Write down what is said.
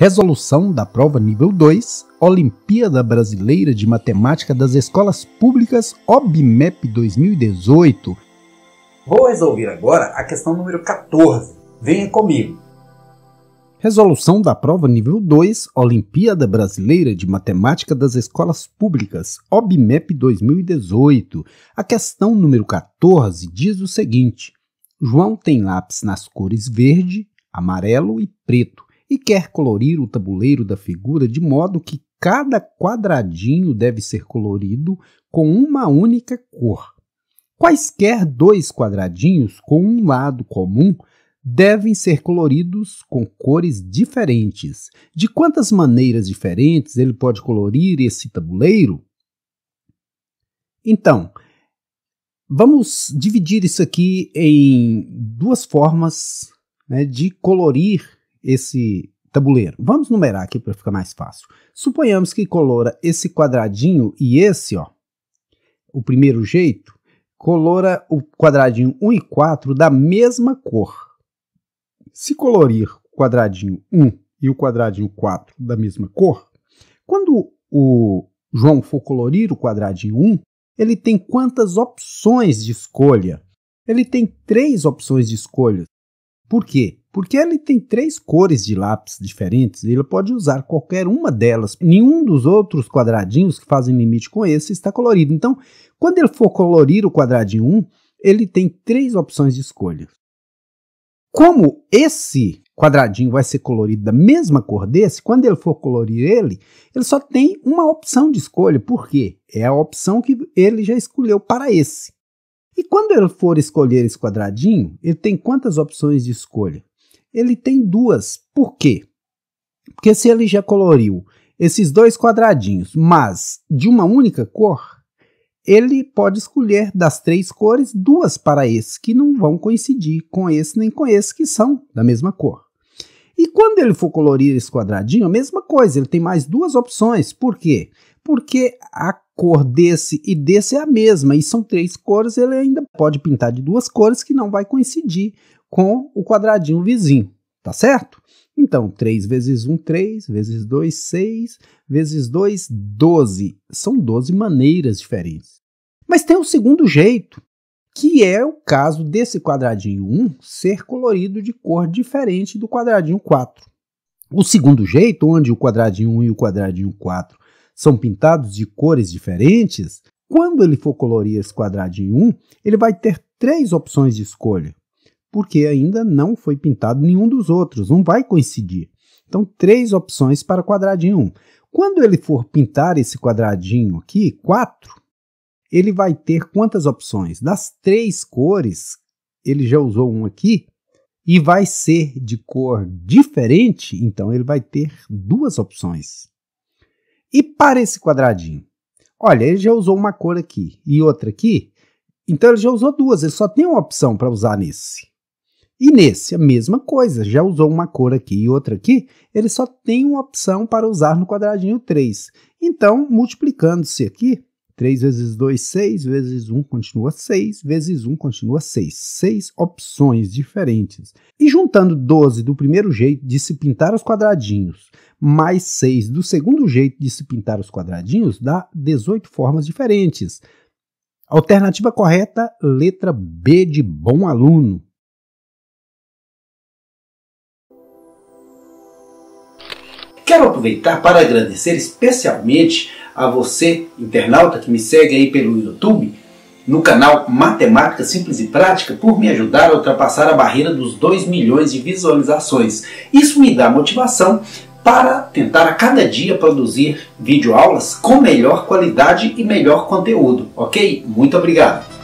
Resolução da prova nível 2, Olimpíada Brasileira de Matemática das Escolas Públicas OBMEP 2018. Vou resolver agora a questão número 14. Venha comigo. Resolução da prova nível 2, Olimpíada Brasileira de Matemática das Escolas Públicas, OBMEP 2018. A questão número 14 diz o seguinte: João tem lápis nas cores verde, amarelo e preto e quer colorir o tabuleiro da figura de modo que cada quadradinho deve ser colorido com uma única cor. Quaisquer dois quadradinhos com um lado comum devem ser coloridos com cores diferentes. De quantas maneiras diferentes ele pode colorir esse tabuleiro? Então, vamos dividir isso aqui em duas formas né, de colorir esse tabuleiro. Vamos numerar aqui para ficar mais fácil. Suponhamos que colora esse quadradinho e esse, ó, o primeiro jeito, colora o quadradinho 1 e 4 da mesma cor. Se colorir o quadradinho 1 e o quadradinho 4 da mesma cor, quando o João for colorir o quadradinho 1, ele tem quantas opções de escolha? Ele tem três opções de escolha. Por quê? Porque ele tem três cores de lápis diferentes, ele pode usar qualquer uma delas. Nenhum dos outros quadradinhos que fazem limite com esse está colorido. Então, quando ele for colorir o quadradinho 1, ele tem três opções de escolha. Como esse quadradinho vai ser colorido da mesma cor desse, quando ele for colorir ele, ele só tem uma opção de escolha, porque é a opção que ele já escolheu para esse. E quando ele for escolher esse quadradinho, ele tem quantas opções de escolha? ele tem duas. Por quê? Porque se ele já coloriu esses dois quadradinhos, mas de uma única cor, ele pode escolher das três cores duas para esse, que não vão coincidir com esse nem com esse, que são da mesma cor. E quando ele for colorir esse quadradinho, a mesma coisa, ele tem mais duas opções. Por quê? Porque a cor desse e desse é a mesma, e são três cores, ele ainda pode pintar de duas cores que não vai coincidir com o quadradinho vizinho, tá certo? Então, 3 vezes 1, 3, vezes 2, 6, vezes 2, 12. São 12 maneiras diferentes. Mas tem um segundo jeito, que é o caso desse quadradinho 1 ser colorido de cor diferente do quadradinho 4. O segundo jeito, onde o quadradinho 1 e o quadradinho 4 são pintados de cores diferentes, quando ele for colorir esse quadradinho 1, ele vai ter três opções de escolha porque ainda não foi pintado nenhum dos outros, não vai coincidir. Então, três opções para o quadradinho 1. Quando ele for pintar esse quadradinho aqui, 4, ele vai ter quantas opções? Das três cores, ele já usou um aqui, e vai ser de cor diferente, então ele vai ter duas opções. E para esse quadradinho? Olha, ele já usou uma cor aqui e outra aqui, então ele já usou duas, ele só tem uma opção para usar nesse. E nesse, a mesma coisa, já usou uma cor aqui e outra aqui, ele só tem uma opção para usar no quadradinho 3. Então, multiplicando-se aqui, 3 vezes 2, 6, vezes 1 continua 6, vezes 1 continua 6. 6 opções diferentes. E juntando 12 do primeiro jeito de se pintar os quadradinhos, mais 6 do segundo jeito de se pintar os quadradinhos, dá 18 formas diferentes. Alternativa correta, letra B de bom aluno. Quero aproveitar para agradecer especialmente a você, internauta, que me segue aí pelo YouTube, no canal Matemática Simples e Prática, por me ajudar a ultrapassar a barreira dos 2 milhões de visualizações. Isso me dá motivação para tentar a cada dia produzir videoaulas com melhor qualidade e melhor conteúdo, ok? Muito obrigado!